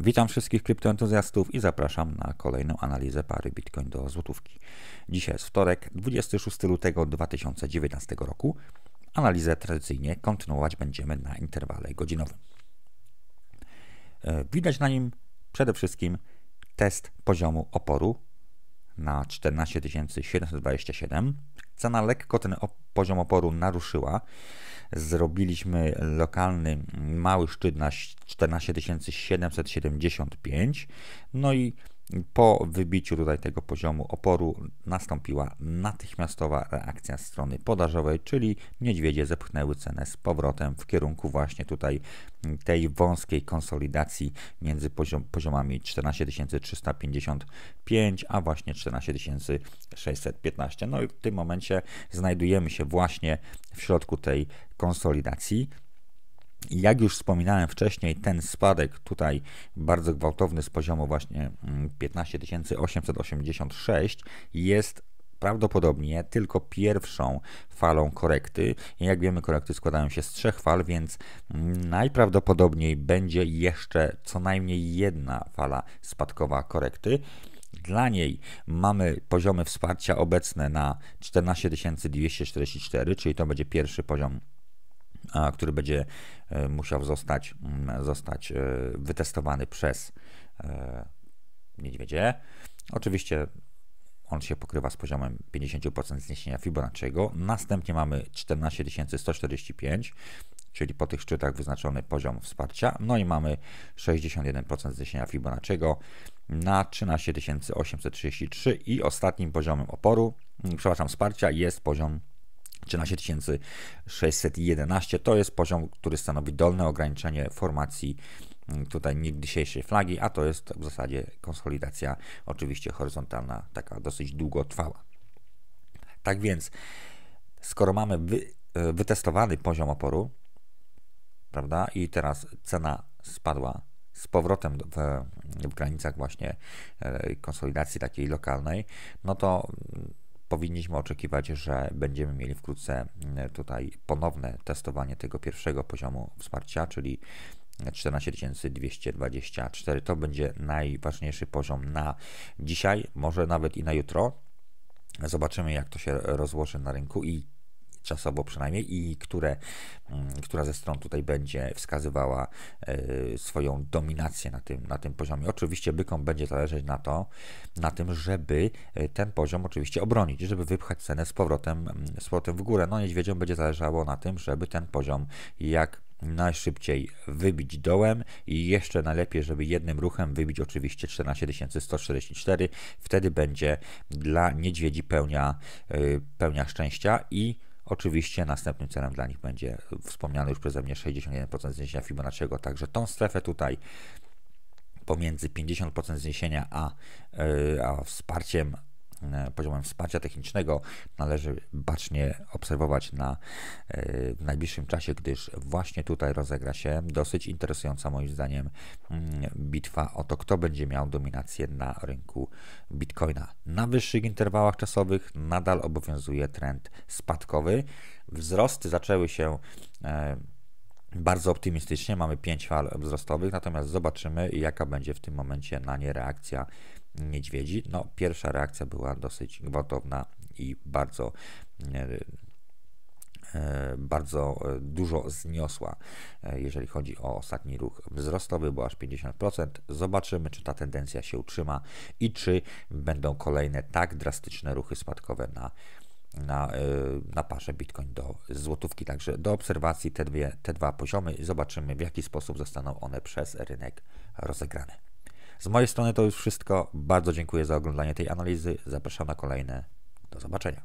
Witam wszystkich kryptoentuzjastów i zapraszam na kolejną analizę pary Bitcoin do złotówki. Dzisiaj jest wtorek, 26 lutego 2019 roku. Analizę tradycyjnie kontynuować będziemy na interwale godzinowym. E, widać na nim przede wszystkim test poziomu oporu na 14 727. Cena lekko ten poziom oporu naruszyła. Zrobiliśmy lokalny mały szczyt na 14 775. No i po wybiciu tutaj tego poziomu oporu nastąpiła natychmiastowa reakcja strony podażowej, czyli niedźwiedzie zepchnęły cenę z powrotem w kierunku właśnie tutaj tej wąskiej konsolidacji między poziom, poziomami 14355 a właśnie 14615. No i w tym momencie znajdujemy się właśnie w środku tej konsolidacji. Jak już wspominałem wcześniej, ten spadek tutaj bardzo gwałtowny z poziomu właśnie 15 mm, 886 jest prawdopodobnie tylko pierwszą falą korekty. Jak wiemy, korekty składają się z trzech fal, więc najprawdopodobniej będzie jeszcze co najmniej jedna fala spadkowa korekty. Dla niej mamy poziomy wsparcia obecne na 14 244, czyli to będzie pierwszy poziom który będzie e, musiał zostać, mm, zostać e, wytestowany przez e, niedźwiedzie. Oczywiście on się pokrywa z poziomem 50% zniesienia Fibonacciego. Następnie mamy 14145, czyli po tych szczytach wyznaczony poziom wsparcia. No i mamy 61% zniesienia Fibonacciego na 13833 i ostatnim poziomem oporu, mm, przepraszam, wsparcia jest poziom 13 611 to jest poziom, który stanowi dolne ograniczenie formacji mm, tutaj dzisiejszej flagi, a to jest w zasadzie konsolidacja oczywiście horyzontalna, taka dosyć długotrwała. Tak więc, skoro mamy wy, e, wytestowany poziom oporu, prawda, i teraz cena spadła z powrotem w, w granicach właśnie e, konsolidacji takiej lokalnej, no to mm, powinniśmy oczekiwać, że będziemy mieli wkrótce mm, tutaj ponowne testowanie tego pierwszego poziomu wsparcia, czyli 14224. To będzie najważniejszy poziom na dzisiaj, może nawet i na jutro. Zobaczymy, jak to się rozłoży na rynku i czasowo przynajmniej, i które, mm, która ze stron tutaj będzie wskazywała e, swoją dominację na tym, na tym poziomie. Oczywiście bykom będzie zależeć na to, na tym, żeby e, ten poziom oczywiście obronić, żeby wypchać cenę z powrotem, mm, z powrotem w górę. No niedźwiedziom będzie zależało na tym, żeby ten poziom jak najszybciej wybić dołem i jeszcze najlepiej, żeby jednym ruchem wybić oczywiście 14144. Wtedy będzie dla niedźwiedzi pełnia, e, pełnia szczęścia i Oczywiście następnym celem dla nich będzie wspomniane już przeze mnie 61% zniesienia Fibonacciego, także tą strefę tutaj pomiędzy 50% zniesienia a, e, a wsparciem E, poziomem wsparcia technicznego należy bacznie obserwować na, e, w najbliższym czasie, gdyż właśnie tutaj rozegra się dosyć interesująca moim zdaniem mm, bitwa o to, kto będzie miał dominację na rynku bitcoina. Na wyższych interwałach czasowych nadal obowiązuje trend spadkowy. Wzrosty zaczęły się e, bardzo optymistycznie, mamy 5 fal wzrostowych, natomiast zobaczymy, jaka będzie w tym momencie na nie reakcja niedźwiedzi. No, pierwsza reakcja była dosyć gwałtowna i bardzo e, e, bardzo dużo zniosła, e, jeżeli chodzi o ostatni ruch wzrostowy, bo aż 50%. Zobaczymy, czy ta tendencja się utrzyma i czy będą kolejne tak drastyczne ruchy spadkowe na, na, na parze Bitcoin do złotówki. Także do obserwacji te, dwie, te dwa poziomy zobaczymy, w jaki sposób zostaną one przez rynek rozegrane. Z mojej strony to już wszystko. Bardzo dziękuję za oglądanie tej analizy. Zapraszam na kolejne. Do zobaczenia.